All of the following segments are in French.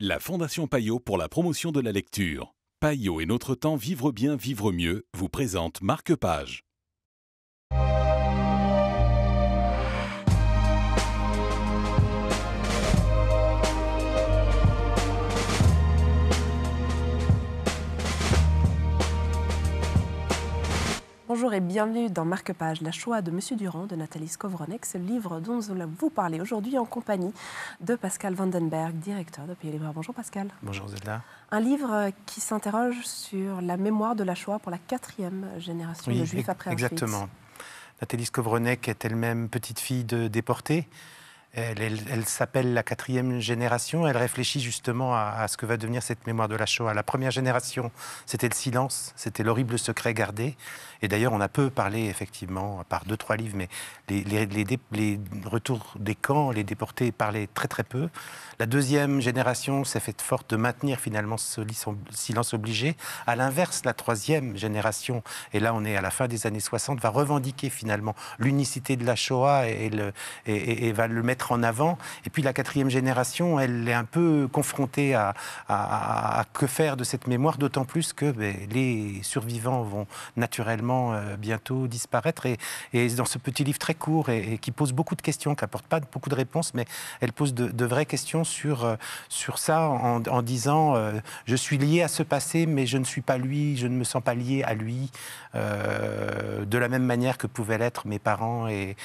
La Fondation Payot pour la promotion de la lecture. Paillot et notre temps vivre bien, vivre mieux vous présente Marque Page. Bonjour et bienvenue dans Marque-Page, la Shoah de Monsieur Durand de Nathalie Skovronek, ce livre dont nous allons vous parler aujourd'hui en compagnie de Pascal Vandenberg, directeur de Pays Libre. Bonjour Pascal. Bonjour Zelda. Un livre euh, qui s'interroge sur la mémoire de la Shoah pour la quatrième génération de Juifs après Auschwitz. Exactement. Nathalie Skovronek est elle-même petite fille de déportée, elle, s'appelle la quatrième génération. Elle réfléchit justement à, ce que va devenir cette mémoire de la Shoah. La première génération, c'était le silence, c'était l'horrible secret gardé. Et d'ailleurs, on a peu parlé, effectivement, par deux, trois livres, mais les, retours des camps, les déportés parlaient très, très peu. La deuxième génération s'est faite forte de maintenir finalement ce silence obligé. À l'inverse, la troisième génération, et là on est à la fin des années 60, va revendiquer finalement l'unicité de la Shoah et, et va le mettre en avant. Et puis la quatrième génération, elle est un peu confrontée à, que faire de cette mémoire, d'autant plus que ben, les survivants vont naturellement euh, bientôt disparaître. Et, dans ce petit livre très court et, qui pose beaucoup de questions, qui n'apporte pas beaucoup de réponses, mais elle pose de, vraies questions sur, euh, sur ça en, disant euh, je suis lié à ce passé, mais je ne suis pas lui, je ne me sens pas lié à lui de la même manière que pouvaient l'être mes parents. Et,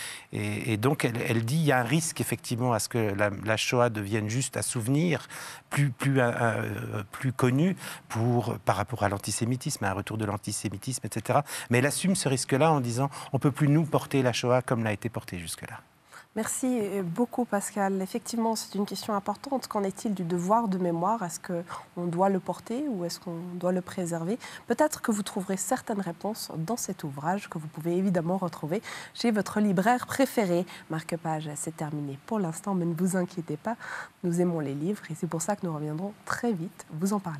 donc, elle, dit il y a un risque, effectivement, à ce que la, Shoah devienne juste un souvenir plus, plus, euh, plus connu pour, par rapport à l'antisémitisme, à un retour de l'antisémitisme, etc. Mais elle assume ce risque-là en disant on ne peut plus nous porter la Shoah comme l'a été portée jusque-là. Merci euh, beaucoup Pascal. Effectivement, c'est une question importante. Qu'en est-il du devoir de mémoire Est-ce qu'on doit le porter ou est-ce qu'on doit le préserver Peut-être que vous trouverez certaines réponses dans cet ouvrage que vous pouvez évidemment retrouver chez votre libraire préféré. Marque Page, c'est terminé pour l'instant, mais ne vous inquiétez pas, nous aimons les livres et c'est pour ça que nous reviendrons très vite vous en parler.